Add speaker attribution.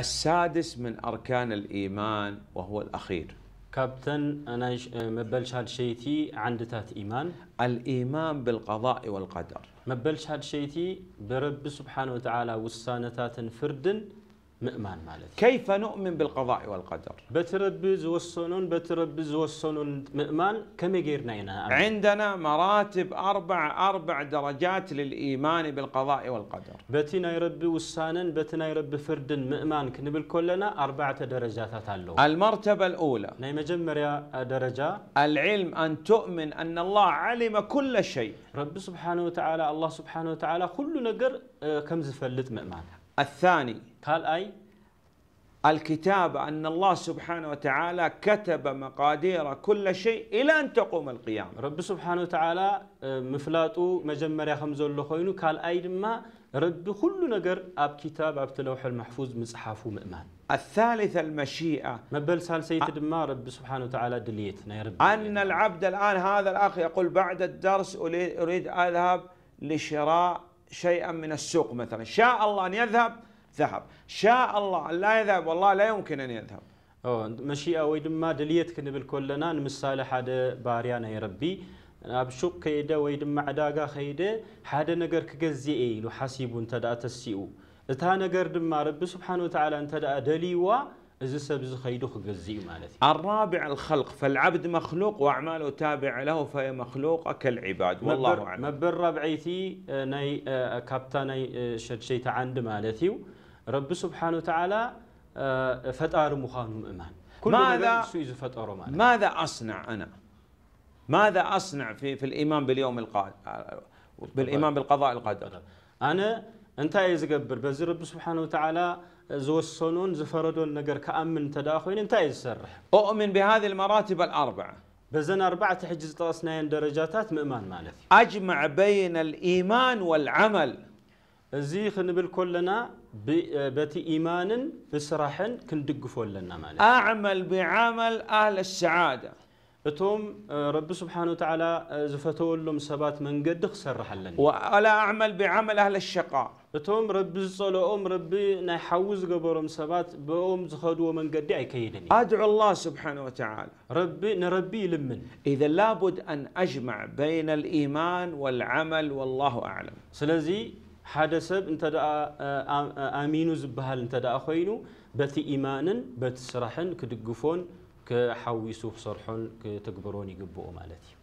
Speaker 1: السادس من أركان الإيمان وهو الأخير كابتن أنا مبلش هالشيتي عند تات إيمان الإيمان بالقضاء والقدر مبلش هالشيتي برب سبحانه وتعالى وسانتات فردن مؤمن مالتي كيف نؤمن بالقضاء والقدر بتربز والسنون بتربز والسنون مؤمن كم يجيرنا هنا عندنا مراتب أربع أربع درجات للإيمان بالقضاء والقدر بتنا يربي وسانا بتنا يربي فرد مؤمن كنبل كلنا أربعة درجات تالو المرتبة الأولى نعم، جمر يا درجة العلم أن تؤمن أن الله علم كل شيء رب سبحانه وتعالى الله سبحانه وتعالى كل نقر آه، كم زفلت مؤمن الثاني قال أي الكتاب أن الله سبحانه وتعالى كتب مقادير كل شيء إلى أن تقوم القيامة رب سبحانه وتعالى مجمّر يا خمزة الله خوينو قال أي دما رب كل نجر أب كتاب أب تلوح المحفوظ مصحف ومئمان الثالث المشيئة ما مبل سيد دما رب سبحانه وتعالى دليتنا يا رب أن العبد الآن هذا الأخ يقول بعد الدرس أريد أذهب لشراء شيئا من السوق مثلا شاء الله ان يذهب ذهب شاء الله ان لا يذهب والله لا يمكن ان يذهب او مشيئة او ما دليت كنبل كلنا مثال حدا باريانا يا ربي اب سوق كيدا ويد ما عداغا خيدا حدا نغر كغزي ايلو حاسيبو انت دا تسيو اتا نغر دم رب سبحانه وتعالى انت دا دليوا الرابع الخلق فالعبد مخلوق وأعماله تابع له فهي مخلوق كالعباد والله أعلم መበል ራብዐይቲ آه، ناي ካብታ ናይ ሸድሸይተ ዓንዲ ማለት እዩ ረቢ ስብሓን ወተዓላ ፈጣሪ ምዃኑ ምእማን ماذا ماذا أصنع أنا ماذا أصنع في في الإيمان باليوم القادم آه، بالإيمان بالقضاء القادم؟ أنا أنت أي زقبر بزر رب سبحانه وتعالى زوسونون زفردون نجر كأمن تداخوين أنت أي سر أؤمن بهذه المراتب الأربعة بزن أربعة تحجز طاسنين درجاتات مؤمن مالك أجمع بين الإيمان والعمل زيخ نبل كلنا بتي إيمان بسرحن كندقفو لنا مالك أعمل بعمل أهل السعادة أتوم رب سبحانه وتعالى زفتو لهم سبات من قد خسرح لنا ولا أعمل بعمل أهل الشقاء أتوم رب صلوا أم ربي نحوز قبرهم سبات بأم زخدوا من قد عكيدني أدعو الله سبحانه وتعالى ربي نربي لمن إذا لابد أن أجمع بين الإيمان والعمل والله أعلم سلزي حدا انت دا آمينو زبهال انت دا أخوينو بثي إيمانا بثي سرحن كدقفون كحويسو خسرحن كتقبرون يقبؤ مالتي